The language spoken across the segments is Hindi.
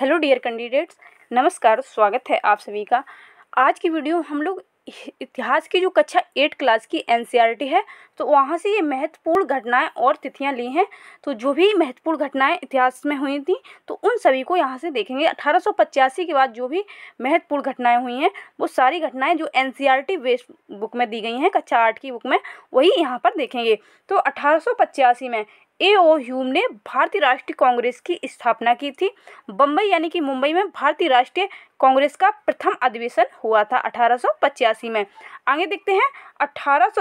हेलो डियर कैंडिडेट्स नमस्कार स्वागत है आप सभी का आज की वीडियो हम लोग इतिहास की जो कक्षा एट क्लास की एनसीईआरटी e है तो वहाँ से ये महत्वपूर्ण घटनाएं और तिथियाँ ली हैं तो जो भी महत्वपूर्ण घटनाएं इतिहास में हुई थी तो उन सभी को यहाँ से देखेंगे अठारह के बाद जो भी महत्वपूर्ण घटनाएं हुई हैं वो सारी घटनाएं जो एन सी बेस बुक में दी गई हैं कक्षा आठ की बुक में वही यहाँ पर देखेंगे तो अठारह में ए ओ ह्यूम ने भारतीय राष्ट्रीय कांग्रेस की स्थापना की थी बम्बई यानी कि मुंबई में भारतीय राष्ट्रीय कांग्रेस का प्रथम अधिवेशन हुआ था अठारह में आगे देखते हैं अठारह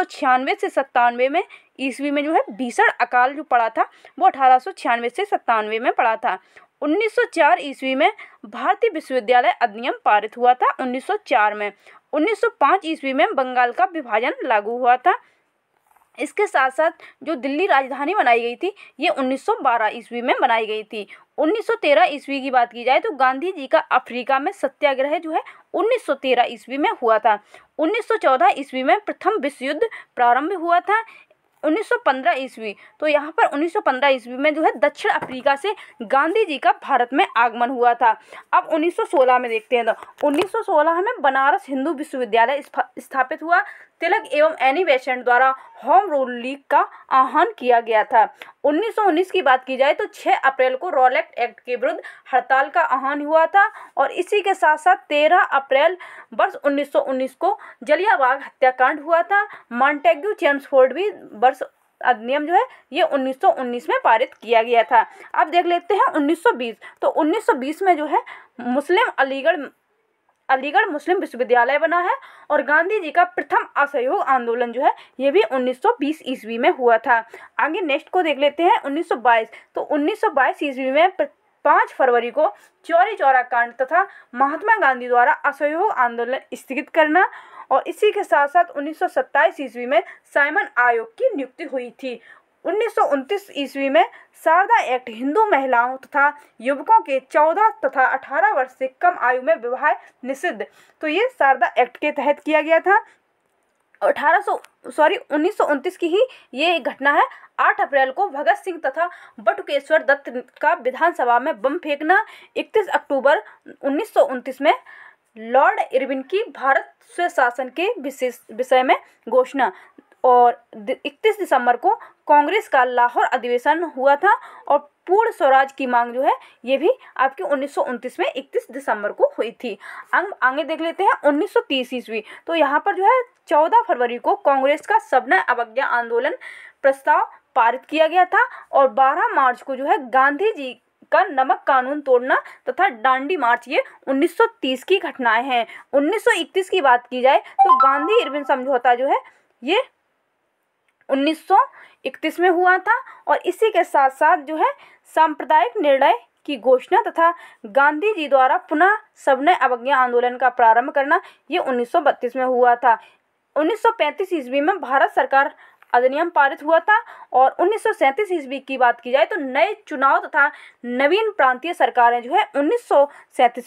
से सत्तानवे में ईस्वी में जो है भीषण अकाल जो पड़ा था वो अठारह से सत्तानवे में पड़ा था 1904 ईस्वी में भारतीय विश्वविद्यालय अधिनियम पारित हुआ था 1904 में 1905 ईस्वी में बंगाल का विभाजन लागू हुआ था इसके साथ साथ जो दिल्ली राजधानी बनाई गई थी ये 1912 ईस्वी में बनाई गई थी 1913 ईस्वी की बात की जाए तो गांधी जी का अफ्रीका में सत्याग्रह जो है 1913 ईस्वी में हुआ था 1914 ईस्वी में प्रथम विश्व युद्ध प्रारंभ हुआ था 1915 ईस्वी तो यहाँ पर 1915 ईस्वी में जो है दक्षिण अफ्रीका से गांधी जी का भारत में आगमन हुआ था अब 1916 में देखते हैं तो 1916 में बनारस हिंदू विश्वविद्यालय स्थापित हुआ तिलक एवं एनी बेसेंट द्वारा होम रूल लीग का आह्वान किया गया था 1919 की बात की जाए तो 6 अप्रैल को रोलेक्ट एक्ट के विरुद्ध हड़ताल का आह्वान हुआ था और इसी के साथ साथ 13 अप्रैल वर्ष 1919 को जलियाबाग हत्याकांड हुआ था मॉन्टेग्यू चेम्सफोर्ड भी वर्ष अधिनियम जो है ये 1919 में पारित किया गया था अब देख लेते हैं 1920 तो 1920 में जो है मुस्लिम अलीगढ़ अलीगढ़ मुस्लिम विश्वविद्यालय बना है और गांधी जी का प्रथम असहयोग आंदोलन जो है ये भी 1920 सौ ईस्वी में हुआ था आगे नेक्स्ट को देख लेते हैं 1922 तो 1922 सौ ईस्वी में पाँच फरवरी को चौरी चौरा कांड तथा महात्मा गांधी द्वारा असहयोग आंदोलन स्थगित करना और इसी के साथ साथ 1927 ईस्वी में साइमन आयोग की नियुक्ति हुई थी उन्नीस ईस्वी में शारदा एक्ट हिंदू महिलाओं तथा युवकों के 14 तथा 18 वर्ष से कम आयु में विवाह निषिद्ध तो ये शारदा एक्ट के तहत किया गया था 1800 सॉरी उन्नीस की ही ये घटना है 8 अप्रैल को भगत सिंह तथा बटुकेश्वर दत्त का विधानसभा में बम फेंकना 31 अक्टूबर उन्नीस में लॉर्ड इरविन की भारत स्वशासन के विशेष विषय में घोषणा और इकतीस दिसंबर को कांग्रेस का लाहौर अधिवेशन हुआ था और पूर्ण स्वराज की मांग जो है ये भी आपके उन्नीस में 31 दिसंबर को हुई थी अंग आगे देख लेते हैं 1930 ईस्वी तो यहाँ पर जो है 14 फरवरी को कांग्रेस का सबन अवज्ञा आंदोलन प्रस्ताव पारित किया गया था और 12 मार्च को जो है गांधी जी का नमक कानून तोड़ना तथा डांडी मार्च ये 1930 की घटनाएं हैं 1931 की बात की जाए तो गांधी इरविन समझौता जो है ये 1931 में हुआ था और इसी के साथ साथ जो है सांप्रदायिक निर्णय की घोषणा तथा गांधी जी द्वारा पुनः सबने अवज्ञा आंदोलन का प्रारंभ करना ये 1932 में हुआ था 1935 ईस्वी में भारत सरकार अधिनियम पारित हुआ था और उन्नीस ईस्वी की बात की जाए तो नए चुनाव तथा नवीन प्रांतीय सरकारें जो है उन्नीस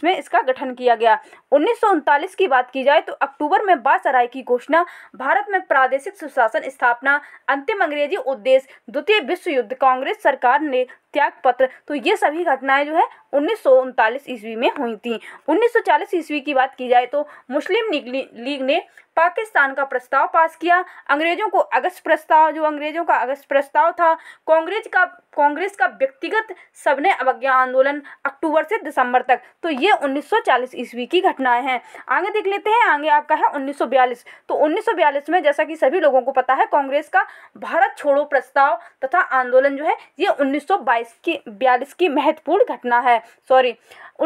में इसका गठन किया गया उन्नीस की बात की जाए तो अक्टूबर में बासराय की घोषणा भारत में प्रादेशिक सुशासन स्थापना अंतिम अंग्रेजी उद्देश्य द्वितीय विश्व युद्ध कांग्रेस सरकार ने त्याग पत्र तो ये सभी घटनाएं जो है उन्नीस सौ ईस्वी में हुई थी 1940 ईस्वी की बात की जाए तो मुस्लिम लीग ने पाकिस्तान का प्रस्ताव पास किया अंग्रेजों को अगस्त प्रस्ताव जो अंग्रेजों का अगस्त प्रस्ताव था कांग्रेस का कांग्रेस का व्यक्तिगत सबने अवज्ञा आंदोलन अक्टूबर से दिसंबर तक तो ये 1940 ईस्वी की घटनाएं हैं आगे देख लेते हैं आगे आपका है 1942 तो 1942 में जैसा कि सभी लोगों को पता है कांग्रेस का भारत छोड़ो प्रस्ताव तथा आंदोलन जो है ये बयालीस की बयालीस की महत्वपूर्ण घटना है सॉरी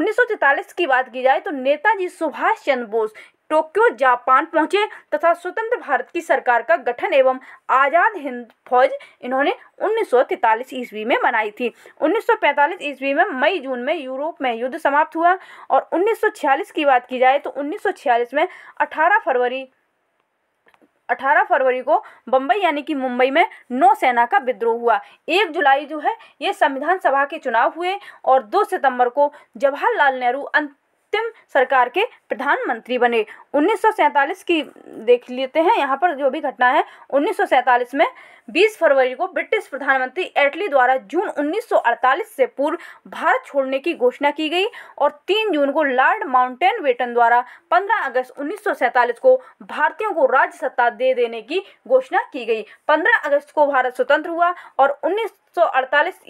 उन्नीस की बात की जाए तो नेताजी सुभाष चंद्र बोस टोक्यो जापान पहुंचे तथा स्वतंत्र भारत की सरकार का गठन एवं आज़ाद हिंद फौज इन्होंने 1943 ईस्वी में बनाई थी 1945 ईस्वी में मई जून में यूरोप में युद्ध समाप्त हुआ और 1946 की बात की जाए तो 1946 में 18 फरवरी 18 फरवरी को बम्बई यानी कि मुंबई में नौसेना का विद्रोह हुआ एक जुलाई जो है ये संविधान सभा के चुनाव हुए और दो सितंबर को जवाहरलाल नेहरू अंत अंतिम सरकार के प्रधानमंत्री बने उन्नीस की देख लेते हैं यहाँ पर जो भी घटना है उन्नीस में 20 फरवरी को ब्रिटिश प्रधानमंत्री एटली द्वारा जून 1948 से पूर्व भारत छोड़ने की घोषणा की गई और 3 जून को लॉर्ड माउंटेन वेटन द्वारा 15 अगस्त 1947 को भारतीयों को राज्य सत्ता दे देने की घोषणा की गई 15 अगस्त को भारत स्वतंत्र हुआ और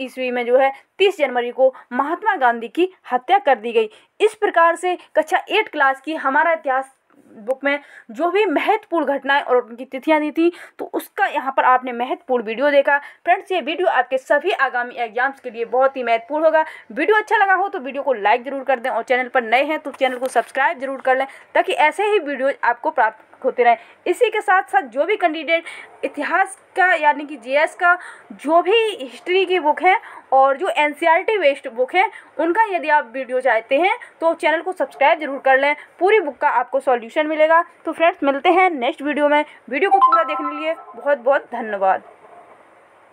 ईस्वी में जो है 30 जनवरी को महात्मा गांधी की हत्या कर दी गई इस प्रकार से कक्षा एट क्लास की हमारा इतिहास बुक में जो भी महत्वपूर्ण घटनाएं और उनकी तिथियां दी थी तो उसका यहाँ पर आपने महत्वपूर्ण वीडियो देखा फ्रेंड्स ये वीडियो आपके सभी आगामी एग्जाम्स के लिए बहुत ही महत्वपूर्ण होगा वीडियो अच्छा लगा हो तो वीडियो को लाइक जरूर कर दें और चैनल पर नए हैं तो चैनल को सब्सक्राइब जरूर कर लें ताकि ऐसे ही वीडियो आपको प्राप्त प्राप्त होते रहें इसी के साथ साथ जो भी कैंडिडेट इतिहास का यानी कि जीएस का जो भी हिस्ट्री की बुक है और जो एन वेस्ट बुक है उनका यदि आप वीडियो चाहते हैं तो चैनल को सब्सक्राइब जरूर कर लें पूरी बुक का आपको सॉल्यूशन मिलेगा तो फ्रेंड्स मिलते हैं नेक्स्ट वीडियो में वीडियो को पूरा देखने के लिए बहुत बहुत धन्यवाद